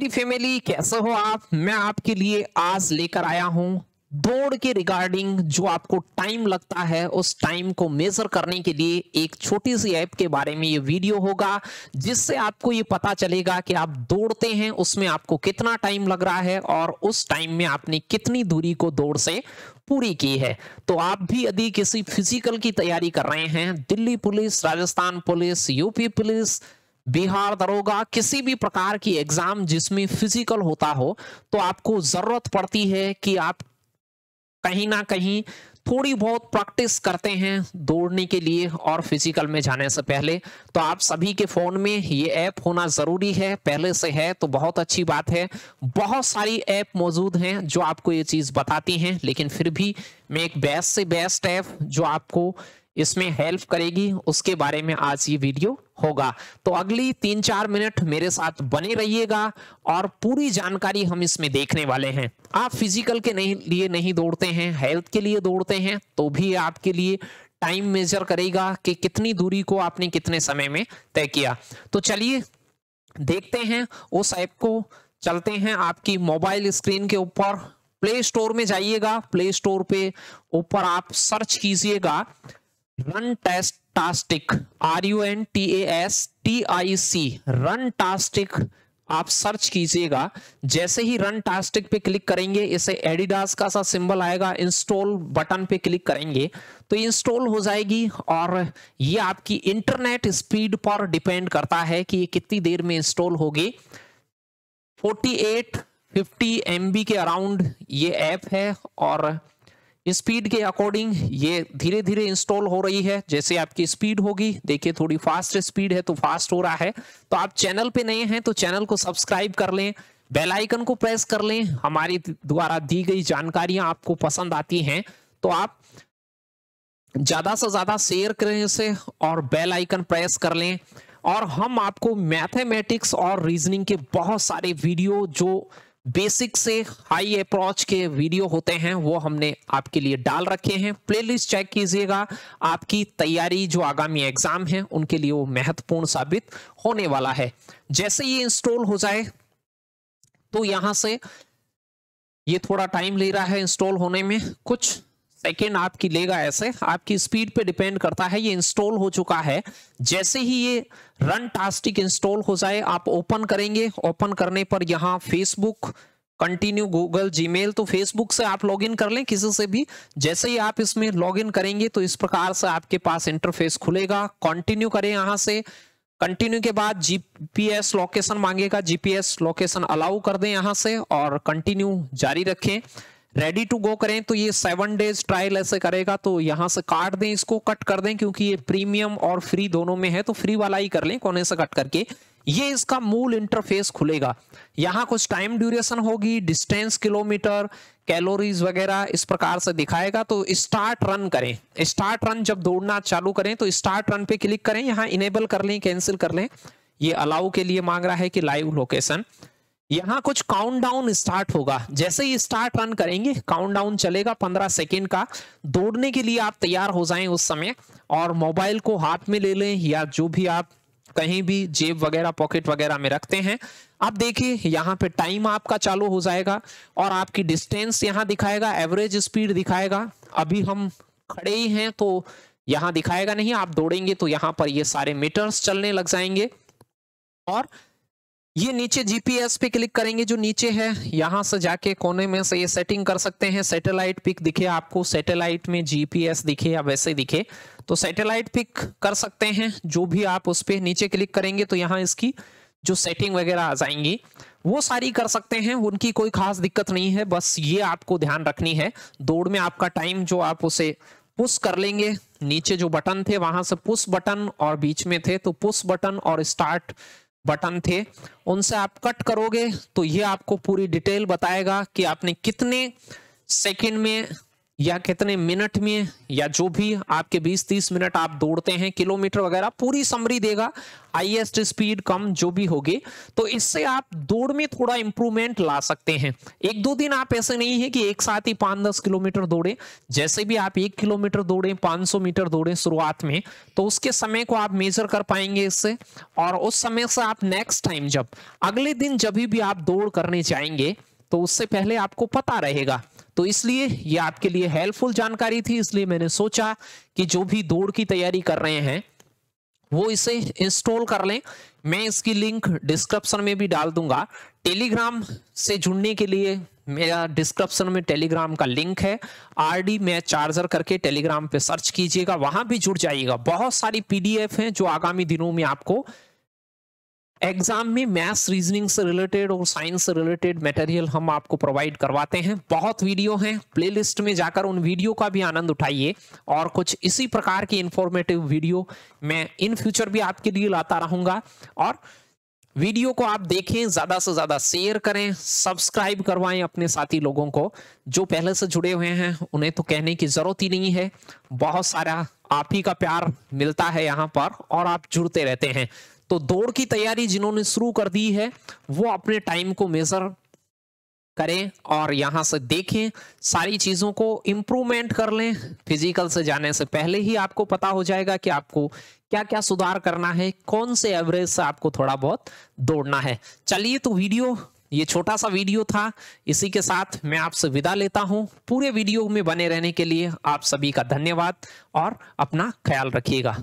मेरी फैमिली कैसे हो आप मैं आपके लिए आज लेकर आया हूं दौड़ के रिगार्डिंग जो आपको टाइम लगता है उस टाइम को मेजर करने के लिए एक छोटी सी ऐप के बारे में ये वीडियो होगा जिससे आपको ये पता चलेगा कि आप दौड़ते हैं उसमें आपको कितना टाइम लग रहा है और उस टाइम में आपने कितनी दूरी को दौड़ से पूरी की है तो आप भी यदि किसी फिजिकल की तैयारी कर रहे हैं Delhi police Rajasthan police UP police Bihar दरोगा किसी भी प्रकार की एग्जाम जिसमें फिजिकल होता हो तो आपको जरूरत पड़ती है कि आप कहीं ना कहीं थोड़ी बहुत प्रैक्टिस करते हैं दौड़ने के लिए और फिजिकल में जाने से पहले तो आप सभी के फोन में ये ऐप होना जरूरी है पहले से है तो बहुत अच्छी बात है बहुत सारी ऐप मौजूद हैं जो आपको ये चीज बताती हैं लेकिन फिर भी मैं एक बेस्ट से बेस्ट ऐप जो आपको इसमें हेल्प करेगी उसके बारे में आज ये वीडियो होगा तो अगली तीन चार मिनट मेरे साथ बने रहिएगा और पूरी जानकारी हम इसमें देखने वाले हैं आप फिजिकल के नहीं लिए नहीं दौड़ते हैं हेल्थ के लिए दौड़ते हैं तो भी आपके लिए टाइम मेजर करेगा कि कितनी दूरी को आपने कितने समय में तय किया तो चलिए देखते हैं उस ऐप को चलते हैं आपकी मोबाइल स्क्रीन के ऊपर प्ले स्टोर में जाइएगा प्ले स्टोर पे ऊपर आप सर्च कीजिएगा रन टेस्ट टास्टिक R U N T A S T I C Runtastic आप सर्च कीजिएगा जैसे ही रन टास्टिक पे क्लिक करेंगे इसे एडिडास का सा सिंबल आएगा इंस्टॉल बटन पे क्लिक करेंगे तो इंस्टॉल हो जाएगी और ये आपकी इंटरनेट स्पीड पर डिपेंड करता है कि ये कितनी देर में इंस्टॉल होगी 48 50 एमबी के अराउंड ये ऐप है और स्पीड के अकॉर्डिंग ये धीरे धीरे इंस्टॉल हो रही है जैसे आपकी स्पीड होगी देखिए थोड़ी फास्ट स्पीड है तो फास्ट हो रहा है तो आप चैनल पे नए हैं तो चैनल को सब्सक्राइब कर लें बेल आइकन को प्रेस कर लें हमारी द्वारा दी गई जानकारियां आपको पसंद आती हैं तो आप ज्यादा से ज्यादा शेयर करें इसे और बेल आइकन प्रेस कर लें और हम आपको मैथमेटिक्स और रीजनिंग के बहुत सारे वीडियो जो बेसिक से हाई अप्रोच के वीडियो होते हैं वो हमने आपके लिए डाल रखे हैं प्लेलिस्ट चेक कीजिएगा आपकी तैयारी जो आगामी एग्जाम है उनके लिए वो महत्वपूर्ण साबित होने वाला है जैसे ये इंस्टॉल हो जाए तो यहां से ये थोड़ा टाइम ले रहा है इंस्टॉल होने में कुछ सेकेंड आपकी लेगा ऐसे आपकी स्पीड पे डिपेंड करता है ये इंस्टॉल हो चुका है जैसे ही ये रन टास्टिक इंस्टॉल हो जाए आप ओपन करेंगे ओपन करने पर यहाँ फेसबुक कंटिन्यू गूगल जीमेल तो फेसबुक से आप लॉगिन कर लें किसी से भी जैसे ही आप इसमें लॉगिन करेंगे तो इस प्रकार से आपके पास इंटरफेस खुलेगा कंटिन्यू करें यहाँ से कंटिन्यू के बाद जीपीएस लोकेशन मांगेगा जीपीएस लोकेशन अलाउ कर दें यहाँ से और कंटिन्यू जारी रखें रेडी टू गो करें तो ये सेवन डेज ट्रायल ऐसे करेगा तो यहां से काट दें इसको कट कर दें क्योंकि ये प्रीमियम और फ्री दोनों में है तो फ्री वाला ही कर लें कोने से कट करके ये इसका मूल इंटरफेस खुलेगा यहाँ कुछ टाइम ड्यूरेशन होगी डिस्टेंस किलोमीटर कैलोरीज वगैरह इस प्रकार से दिखाएगा तो स्टार्ट रन करें स्टार्ट रन जब दौड़ना चालू करें तो स्टार्ट रन पे क्लिक करें यहाँ इनेबल कर लें कैंसिल कर लें ये अलाउ के लिए मांग रहा है कि लाइव लोकेशन यहाँ कुछ काउंटडाउन स्टार्ट होगा जैसे ही स्टार्ट रन करेंगे काउंटडाउन चलेगा पंद्रह सेकेंड का दौड़ने के लिए आप तैयार हो जाएं उस समय और मोबाइल को हाथ में ले लें या जो भी आप कहीं भी जेब वगैरह पॉकेट वगैरह में रखते हैं अब देखिए यहाँ पे टाइम आपका चालू हो जाएगा और आपकी डिस्टेंस यहाँ दिखाएगा एवरेज स्पीड दिखाएगा अभी हम खड़े ही हैं तो यहाँ दिखाएगा नहीं आप दौड़ेंगे तो यहाँ पर ये सारे मीटर्स चलने लग जाएंगे और ये नीचे जीपीएस पे क्लिक करेंगे जो नीचे है यहाँ से जाके कोने में से ये सेटिंग कर सकते हैं सैटेलाइट पिक दिखे आपको सैटेलाइट में जीपीएस दिखे या वैसे दिखे तो सैटेलाइट पिक कर सकते हैं जो भी आप उस पर नीचे क्लिक करेंगे तो यहाँ इसकी जो सेटिंग वगैरह आ जाएंगी वो सारी कर सकते हैं उनकी कोई खास दिक्कत नहीं है बस ये आपको ध्यान रखनी है दौड़ में आपका टाइम जो आप उसे पुश कर लेंगे नीचे जो बटन थे वहां से पुश बटन और बीच में थे तो पुश बटन और स्टार्ट बटन थे उनसे आप कट करोगे तो ये आपको पूरी डिटेल बताएगा कि आपने कितने सेकंड में या कितने मिनट में या जो भी आपके 20-30 मिनट आप दौड़ते हैं किलोमीटर वगैरह पूरी समरी देगा हाइएस्ट स्पीड कम जो भी होगी तो इससे आप दौड़ में थोड़ा इंप्रूवमेंट ला सकते हैं एक दो दिन आप ऐसे नहीं है कि एक साथ ही पाँच दस किलोमीटर दौड़े जैसे भी आप एक किलोमीटर दौड़े 500 मीटर दौड़े शुरुआत में तो उसके समय को आप मेजर कर पाएंगे इससे और उस समय से आप नेक्स्ट टाइम जब अगले दिन जब भी आप दौड़ करने जाएंगे तो उससे पहले आपको पता रहेगा तो इसलिए ये आपके लिए हेल्पफुल जानकारी थी इसलिए मैंने सोचा कि जो भी दौड़ की तैयारी कर रहे हैं वो इसे इंस्टॉल कर लें मैं इसकी लिंक डिस्क्रिप्शन में भी डाल दूंगा टेलीग्राम से जुड़ने के लिए मेरा डिस्क्रिप्शन में टेलीग्राम का लिंक है आर डी मैच चार्जर करके टेलीग्राम पे सर्च कीजिएगा वहां भी जुड़ जाइएगा बहुत सारी पीडीएफ हैं जो आगामी दिनों में आपको एग्जाम में मैथ्स रीजनिंग से रिलेटेड और साइंस से रिलेटेड मटेरियल हम आपको प्रोवाइड करवाते हैं बहुत वीडियो हैं प्लेलिस्ट में जाकर उन वीडियो का भी आनंद उठाइए और कुछ इसी प्रकार की इंफॉर्मेटिव वीडियो मैं इन फ्यूचर भी आपके लिए लाता रहूंगा और वीडियो को आप देखें ज्यादा से ज्यादा शेयर करें सब्सक्राइब करवाएं अपने साथी लोगों को जो पहले से जुड़े हुए हैं उन्हें तो कहने की जरूरत ही नहीं है बहुत सारा आप ही का प्यार मिलता है यहाँ पर और आप जुड़ते रहते हैं तो दौड़ की तैयारी जिन्होंने शुरू कर दी है वो अपने टाइम को मेजर करें और यहाँ से देखें सारी चीज़ों को इम्प्रूवमेंट कर लें फिजिकल से जाने से पहले ही आपको पता हो जाएगा कि आपको क्या क्या सुधार करना है कौन से एवरेज से आपको थोड़ा बहुत दौड़ना है चलिए तो वीडियो ये छोटा सा वीडियो था इसी के साथ मैं आपसे विदा लेता हूँ पूरे वीडियो में बने रहने के लिए आप सभी का धन्यवाद और अपना ख्याल रखिएगा